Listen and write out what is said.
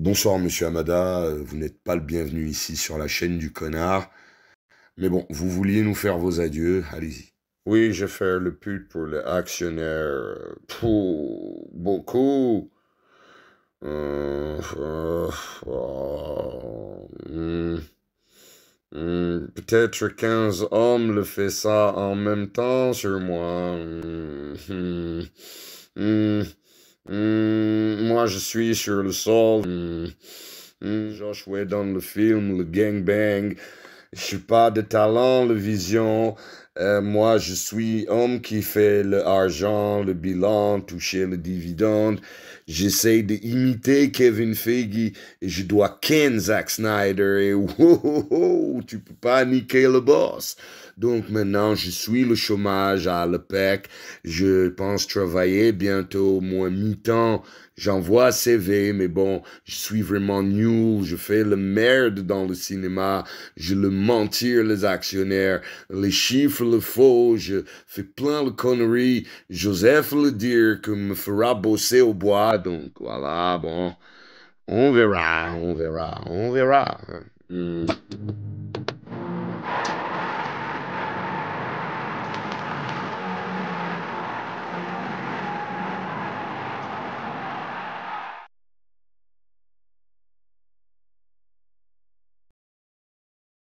Bonsoir Monsieur Amada, euh, vous n'êtes pas le bienvenu ici sur la chaîne du connard. Mais bon, vous vouliez nous faire vos adieux, allez-y. Oui, je fais le pute pour les actionnaires. Pour beaucoup. Euh, euh, hmm, hmm, peut-être 15 hommes le fait ça en même temps sur moi. Hmm, Hmm, moi, je suis sur le sol. Mmh, mmh, dans le film, le gangbang. Je suis pas de talent, de vision. Euh, moi, je suis homme qui fait l'argent, le bilan, toucher le dividende. J'essaie d'imiter Kevin Feige et je dois ken Zack Snyder. Et oh, oh, oh, tu peux pas niquer le boss. Donc maintenant, je suis le chômage à l'EPEC. Je pense travailler bientôt moins mi-temps. J'envoie CV, mais bon, je suis vraiment nul. Je fais le merde dans le cinéma. Je le mentir les actionnaires. Les chiffres le faux. Je fais plein de conneries. Joseph le dire que me fera bosser au bois. Donc voilà, bon. On verra, on verra, on verra. Hmm.